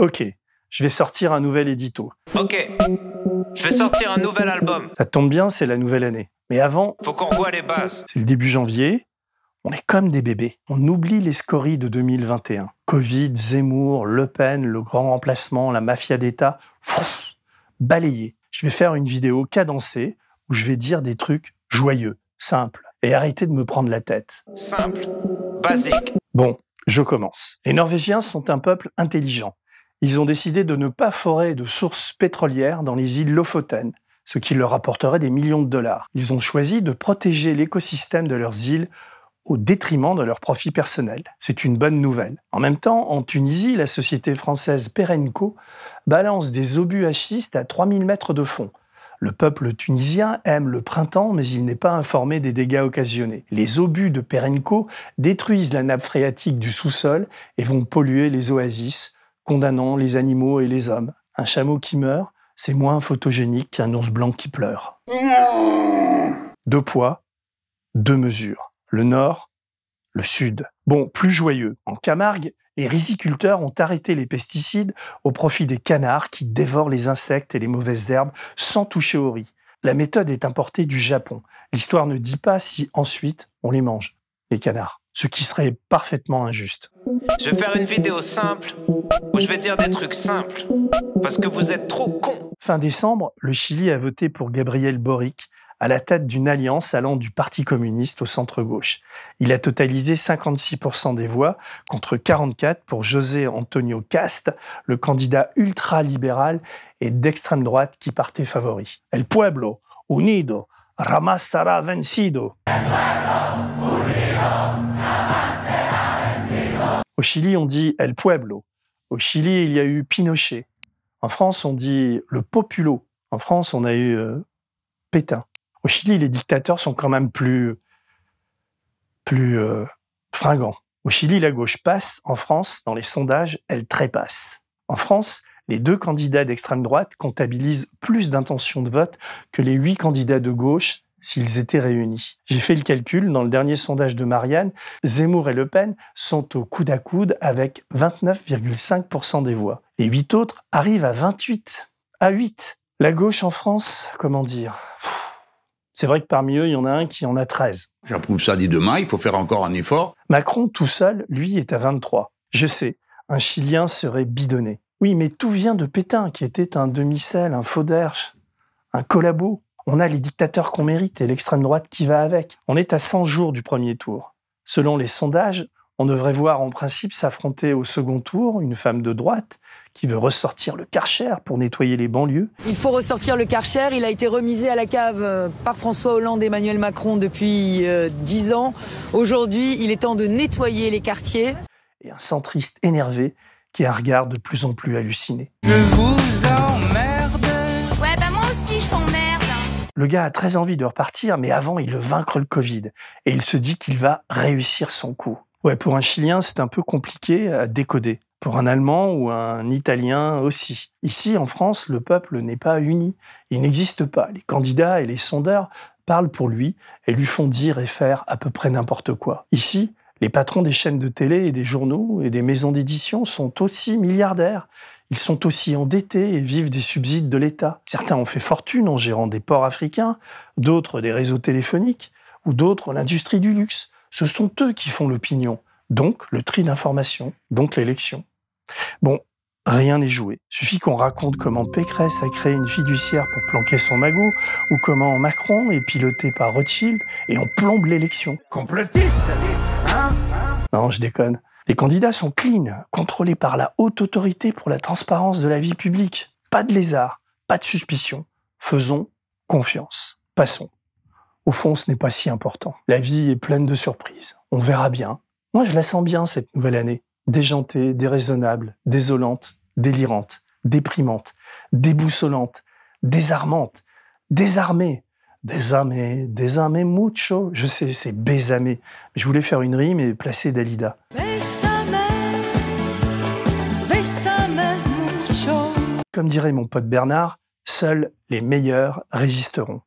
OK, je vais sortir un nouvel édito. OK, je vais sortir un nouvel album. Ça tombe bien, c'est la nouvelle année. Mais avant. Faut qu'on revoie les bases. C'est le début janvier. On est comme des bébés. On oublie les scories de 2021. Covid, Zemmour, Le Pen, le grand remplacement, la mafia d'État. Balayé. Je vais faire une vidéo cadencée où je vais dire des trucs joyeux, simples. Et arrêter de me prendre la tête. Simple. Basique. Bon, je commence. Les Norvégiens sont un peuple intelligent ils ont décidé de ne pas forer de sources pétrolières dans les îles Lofoten, ce qui leur apporterait des millions de dollars. Ils ont choisi de protéger l'écosystème de leurs îles au détriment de leurs profits personnels. C'est une bonne nouvelle. En même temps, en Tunisie, la société française Perenco balance des obus hachistes à 3000 mètres de fond. Le peuple tunisien aime le printemps, mais il n'est pas informé des dégâts occasionnés. Les obus de Perenco détruisent la nappe phréatique du sous-sol et vont polluer les oasis, condamnant les animaux et les hommes. Un chameau qui meurt, c'est moins photogénique qu'un ours blanc qui pleure. Deux poids, deux mesures. Le nord, le sud. Bon, plus joyeux. En Camargue, les riziculteurs ont arrêté les pesticides au profit des canards qui dévorent les insectes et les mauvaises herbes sans toucher au riz. La méthode est importée du Japon. L'histoire ne dit pas si ensuite on les mange, les canards ce qui serait parfaitement injuste. Je vais faire une vidéo simple où je vais dire des trucs simples parce que vous êtes trop cons. Fin décembre, le Chili a voté pour Gabriel Boric à la tête d'une alliance allant du Parti communiste au centre-gauche. Il a totalisé 56% des voix contre 44 pour José Antonio Cast, le candidat ultra et d'extrême droite qui partait favori. El pueblo unido ramasará vencido. Au Chili, on dit El Pueblo. Au Chili, il y a eu Pinochet. En France, on dit le populo. En France, on a eu euh, Pétain. Au Chili, les dictateurs sont quand même plus, plus euh, fringants. Au Chili, la gauche passe. En France, dans les sondages, elle trépasse. En France, les deux candidats d'extrême droite comptabilisent plus d'intentions de vote que les huit candidats de gauche s'ils étaient réunis. J'ai fait le calcul, dans le dernier sondage de Marianne, Zemmour et Le Pen sont au coude à coude avec 29,5% des voix. Les huit autres arrivent à 28, à 8. La gauche en France, comment dire C'est vrai que parmi eux, il y en a un qui en a 13. J'approuve ça Dit demain, il faut faire encore un effort. Macron tout seul, lui, est à 23. Je sais, un Chilien serait bidonné. Oui, mais tout vient de Pétain, qui était un demi-sel, un faux un collabo on a les dictateurs qu'on mérite et l'extrême droite qui va avec. On est à 100 jours du premier tour. Selon les sondages, on devrait voir en principe s'affronter au second tour une femme de droite qui veut ressortir le Karcher pour nettoyer les banlieues. Il faut ressortir le Karcher, il a été remisé à la cave euh, par François Hollande et Emmanuel Macron depuis euh, dix ans. Aujourd'hui, il est temps de nettoyer les quartiers. Et un centriste énervé qui a un regard de plus en plus halluciné. Le gars a très envie de repartir, mais avant, il veut vaincre le Covid. Et il se dit qu'il va réussir son coup. Ouais, pour un Chilien, c'est un peu compliqué à décoder. Pour un Allemand ou un Italien aussi. Ici, en France, le peuple n'est pas uni. Il n'existe pas. Les candidats et les sondeurs parlent pour lui et lui font dire et faire à peu près n'importe quoi. Ici, les patrons des chaînes de télé et des journaux et des maisons d'édition sont aussi milliardaires. Ils sont aussi endettés et vivent des subsides de l'État. Certains ont fait fortune en gérant des ports africains, d'autres des réseaux téléphoniques, ou d'autres l'industrie du luxe. Ce sont eux qui font l'opinion, donc le tri d'information, donc l'élection. Bon, rien n'est joué. Suffit qu'on raconte comment Pécresse a créé une fiduciaire pour planquer son magot, ou comment Macron est piloté par Rothschild et on plombe l'élection. Complotiste non, je déconne. Les candidats sont clean, contrôlés par la haute autorité pour la transparence de la vie publique. Pas de lézard, pas de suspicion. Faisons confiance. Passons. Au fond, ce n'est pas si important. La vie est pleine de surprises. On verra bien. Moi, je la sens bien cette nouvelle année. Déjantée, déraisonnable, désolante, délirante, déprimante, déboussolante, désarmante, désarmée, des désarmé mucho. Je sais, c'est mais Je voulais faire une rime et placer Dalida. mucho. Comme dirait mon pote Bernard, seuls les meilleurs résisteront.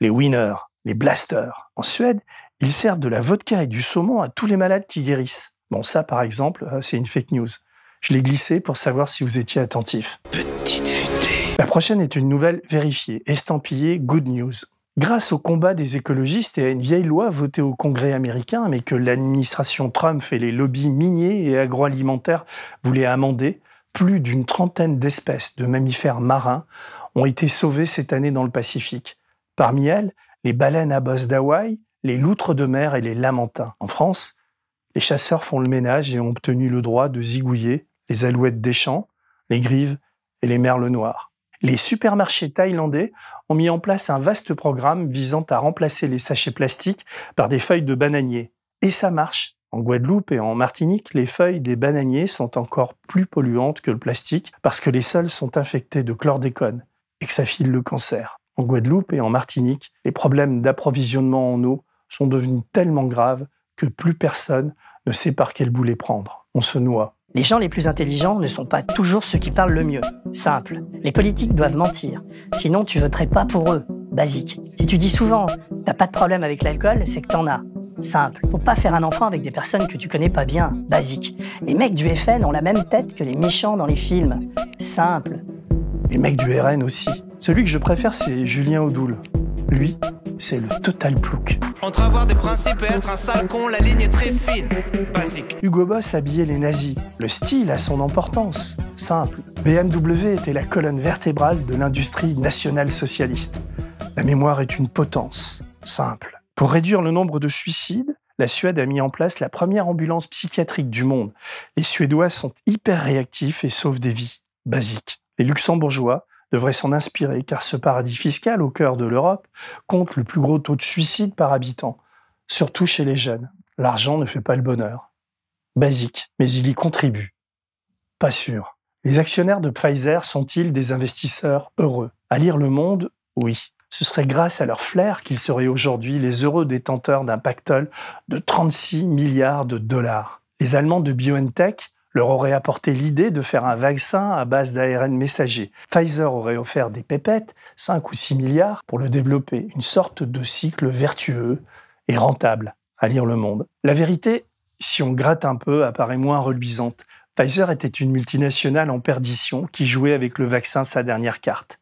Les winners, les blasters. En Suède, ils servent de la vodka et du saumon à tous les malades qui guérissent. Bon, ça, par exemple, euh, c'est une fake news. Je l'ai glissé pour savoir si vous étiez attentif. Petite La prochaine est une nouvelle vérifiée, estampillée Good News grâce au combat des écologistes et à une vieille loi votée au Congrès américain, mais que l'administration Trump et les lobbies miniers et agroalimentaires voulaient amender, plus d'une trentaine d'espèces de mammifères marins ont été sauvées cette année dans le Pacifique. Parmi elles, les baleines à bosse d'Hawaï, les loutres de mer et les lamantins. En France, les chasseurs font le ménage et ont obtenu le droit de zigouiller les alouettes des champs, les grives et les merles noires. Les supermarchés thaïlandais ont mis en place un vaste programme visant à remplacer les sachets plastiques par des feuilles de bananier. Et ça marche. En Guadeloupe et en Martinique, les feuilles des bananiers sont encore plus polluantes que le plastique parce que les sols sont infectés de chlordécone et que ça file le cancer. En Guadeloupe et en Martinique, les problèmes d'approvisionnement en eau sont devenus tellement graves que plus personne ne sait par quel bout les prendre. On se noie. Les gens les plus intelligents ne sont pas toujours ceux qui parlent le mieux. Simple. Les politiques doivent mentir. Sinon, tu voterais pas pour eux. Basique. Si tu dis souvent t'as pas de problème avec l'alcool, c'est que t'en as. Simple. Faut pas faire un enfant avec des personnes que tu connais pas bien. Basique. Les mecs du FN ont la même tête que les méchants dans les films. Simple. Les mecs du RN aussi. Celui que je préfère, c'est Julien Odoul. Lui, c'est le total plouc. Entre avoir des principes et être un sale la ligne est très fine. Basique. Hugo Boss habillait les nazis. Le style a son importance. Simple. BMW était la colonne vertébrale de l'industrie nationale-socialiste. La mémoire est une potence. Simple. Pour réduire le nombre de suicides, la Suède a mis en place la première ambulance psychiatrique du monde. Les Suédois sont hyper réactifs et sauvent des vies. Basique. Les Luxembourgeois devrait s'en inspirer, car ce paradis fiscal au cœur de l'Europe compte le plus gros taux de suicide par habitant, surtout chez les jeunes. L'argent ne fait pas le bonheur. Basique, mais il y contribue. Pas sûr. Les actionnaires de Pfizer sont-ils des investisseurs heureux À lire Le Monde, oui. Ce serait grâce à leur flair qu'ils seraient aujourd'hui les heureux détenteurs d'un pactole de 36 milliards de dollars. Les Allemands de BioNTech leur aurait apporté l'idée de faire un vaccin à base d'ARN messager. Pfizer aurait offert des pépettes, 5 ou 6 milliards, pour le développer, une sorte de cycle vertueux et rentable, à lire le monde. La vérité, si on gratte un peu, apparaît moins reluisante. Pfizer était une multinationale en perdition qui jouait avec le vaccin sa dernière carte.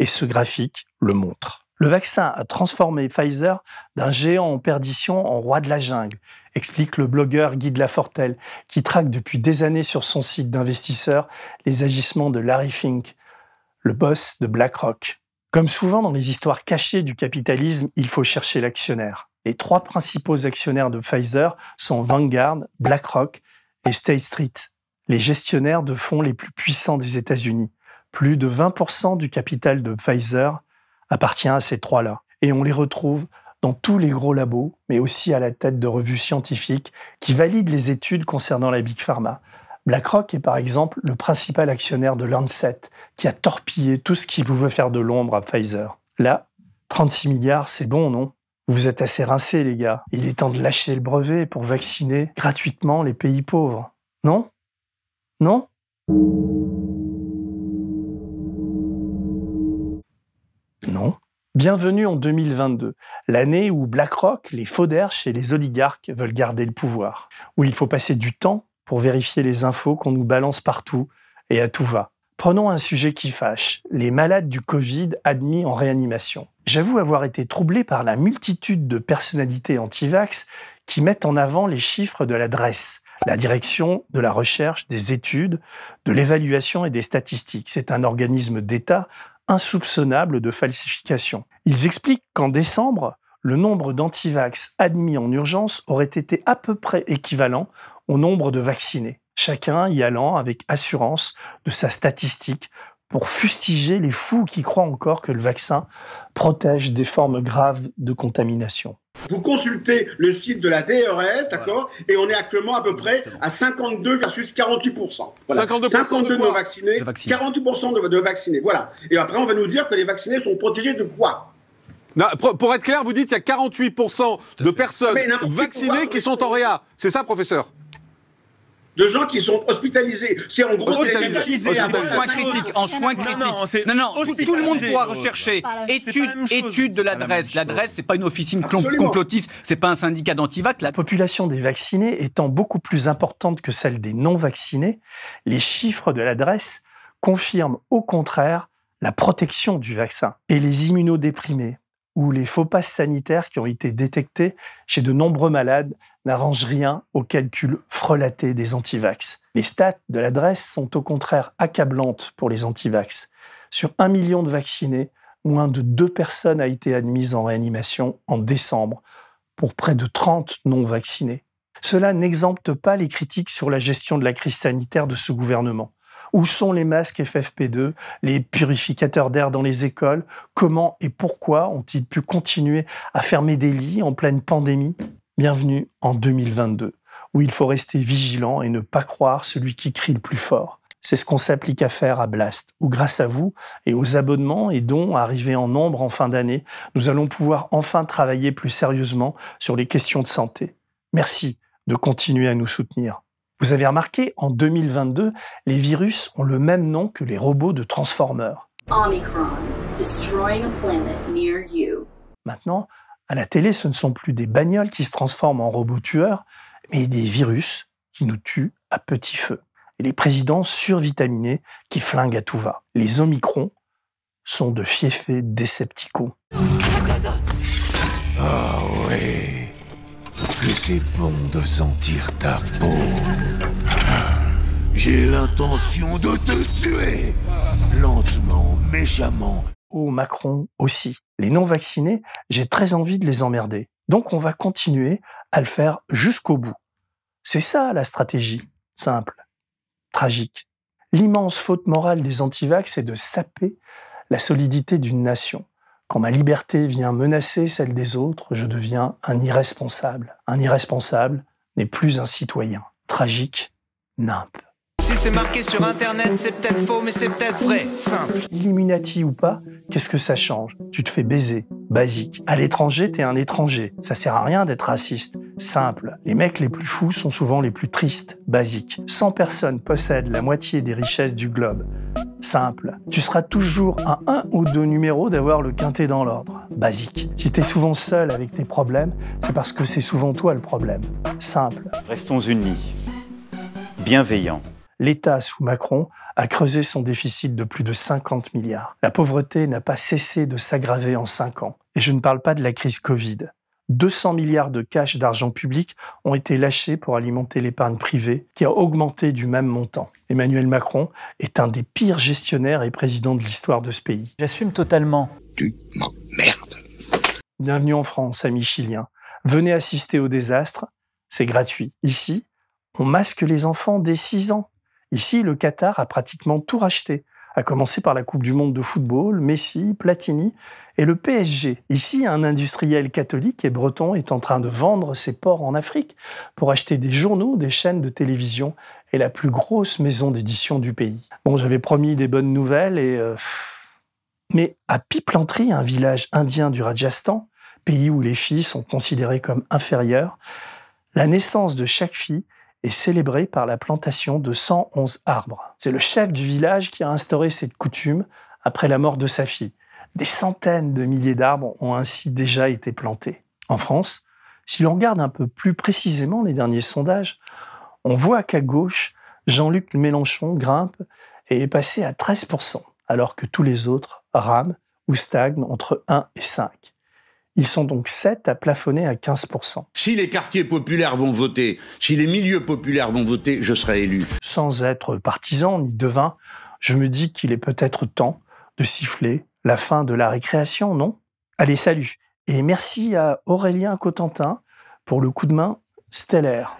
Et ce graphique le montre. Le vaccin a transformé Pfizer d'un géant en perdition en roi de la jungle explique le blogueur Guy de Lafortelle, qui traque depuis des années sur son site d'investisseurs les agissements de Larry Fink, le boss de BlackRock. Comme souvent dans les histoires cachées du capitalisme, il faut chercher l'actionnaire. Les trois principaux actionnaires de Pfizer sont Vanguard, BlackRock et State Street, les gestionnaires de fonds les plus puissants des États-Unis. Plus de 20% du capital de Pfizer appartient à ces trois-là, et on les retrouve dans tous les gros labos, mais aussi à la tête de revues scientifiques qui valident les études concernant la Big Pharma. BlackRock est par exemple le principal actionnaire de Lancet, qui a torpillé tout ce qui pouvait faire de l'ombre à Pfizer. Là, 36 milliards, c'est bon, non vous êtes assez rincés, les gars. Il est temps de lâcher le brevet pour vacciner gratuitement les pays pauvres. Non Non Bienvenue en 2022, l'année où BlackRock, les fauderches et les oligarques veulent garder le pouvoir, où il faut passer du temps pour vérifier les infos qu'on nous balance partout et à tout va. Prenons un sujet qui fâche, les malades du Covid admis en réanimation. J'avoue avoir été troublé par la multitude de personnalités anti-vax qui mettent en avant les chiffres de l'adresse, la direction de la recherche, des études, de l'évaluation et des statistiques. C'est un organisme d'État insoupçonnable de falsification. Ils expliquent qu'en décembre, le nombre d'antivax admis en urgence aurait été à peu près équivalent au nombre de vaccinés, chacun y allant avec assurance de sa statistique pour fustiger les fous qui croient encore que le vaccin protège des formes graves de contamination. Vous consultez le site de la DRS, d'accord Et on est actuellement à peu près à 52 versus 48 52, de, vaccinés, 48 de, vaccinés, voilà. Et après, on va nous dire que les vaccinés sont protégés de quoi pour être clair, vous dites qu'il y a 48% de ah, personnes vaccinées qui sont en réa. C'est ça, professeur de gens qui sont hospitalisés. C'est en gros En soins critiques. En soins critiques. Non, non, tout le monde pourra rechercher. Étude, étude de l'adresse. L'adresse, c'est pas une officine complotiste, c'est pas un syndicat d'antivac. La population des vaccinés étant beaucoup plus importante que celle des non-vaccinés, les chiffres de l'adresse confirment au contraire la protection du vaccin. Et les immunodéprimés ou les faux passes sanitaires qui ont été détectés chez de nombreux malades n'arrange rien au calcul frelaté des antivax. Les stats de l'adresse sont au contraire accablantes pour les antivax. Sur un million de vaccinés, moins de deux personnes ont été admises en réanimation en décembre, pour près de 30 non vaccinés. Cela n'exempte pas les critiques sur la gestion de la crise sanitaire de ce gouvernement. Où sont les masques FFP2, les purificateurs d'air dans les écoles Comment et pourquoi ont-ils pu continuer à fermer des lits en pleine pandémie Bienvenue en 2022, où il faut rester vigilant et ne pas croire celui qui crie le plus fort. C'est ce qu'on s'applique à faire à Blast, où grâce à vous et aux abonnements et dons arrivés en nombre en fin d'année, nous allons pouvoir enfin travailler plus sérieusement sur les questions de santé. Merci de continuer à nous soutenir. Vous avez remarqué, en 2022, les virus ont le même nom que les robots de Transformers. Omicron, destroying a planet near you. Maintenant, à la télé, ce ne sont plus des bagnoles qui se transforment en robots tueurs, mais des virus qui nous tuent à petit feu. Et les présidents survitaminés qui flinguent à tout va. Les Omicrons sont de fiefés décepticaux. oh oui, que c'est bon de sentir ta peau. J'ai l'intention de te tuer, lentement, méchamment, au Macron aussi, les non-vaccinés, j'ai très envie de les emmerder. Donc on va continuer à le faire jusqu'au bout. C'est ça la stratégie, simple, tragique. L'immense faute morale des antivax est de saper la solidité d'une nation. Quand ma liberté vient menacer celle des autres, je deviens un irresponsable. Un irresponsable n'est plus un citoyen. Tragique, nimpe. Si c'est marqué sur Internet, c'est peut-être faux, mais c'est peut-être vrai. Simple. Illuminati ou pas, qu'est-ce que ça change Tu te fais baiser. Basique. À l'étranger, t'es un étranger. Ça sert à rien d'être raciste. Simple. Les mecs les plus fous sont souvent les plus tristes. Basique. 100 personnes possèdent la moitié des richesses du globe. Simple. Tu seras toujours à un ou deux numéros d'avoir le quintet dans l'ordre. Basique. Si t'es souvent seul avec tes problèmes, c'est parce que c'est souvent toi le problème. Simple. Restons unis bienveillants l'État sous Macron a creusé son déficit de plus de 50 milliards. La pauvreté n'a pas cessé de s'aggraver en 5 ans. Et je ne parle pas de la crise Covid. 200 milliards de cash d'argent public ont été lâchés pour alimenter l'épargne privée, qui a augmenté du même montant. Emmanuel Macron est un des pires gestionnaires et présidents de l'histoire de ce pays. J'assume totalement. Tu m'emmerdes. Bienvenue en France, amis chiliens. Venez assister au désastre, c'est gratuit. Ici, on masque les enfants dès 6 ans. Ici, le Qatar a pratiquement tout racheté, à commencer par la Coupe du Monde de football, Messi, Platini et le PSG. Ici, un industriel catholique et breton est en train de vendre ses ports en Afrique pour acheter des journaux, des chaînes de télévision et la plus grosse maison d'édition du pays. Bon, j'avais promis des bonnes nouvelles et... Euh, mais à Piplantry, un village indien du Rajasthan, pays où les filles sont considérées comme inférieures, la naissance de chaque fille est célébré par la plantation de 111 arbres. C'est le chef du village qui a instauré cette coutume après la mort de sa fille. Des centaines de milliers d'arbres ont ainsi déjà été plantés. En France, si l'on regarde un peu plus précisément les derniers sondages, on voit qu'à gauche, Jean-Luc Mélenchon grimpe et est passé à 13%, alors que tous les autres rament ou stagnent entre 1 et 5. Ils sont donc 7 à plafonner à 15%. Si les quartiers populaires vont voter, si les milieux populaires vont voter, je serai élu. Sans être partisan ni devin, je me dis qu'il est peut-être temps de siffler la fin de la récréation, non Allez, salut Et merci à Aurélien Cotentin pour le coup de main stellaire.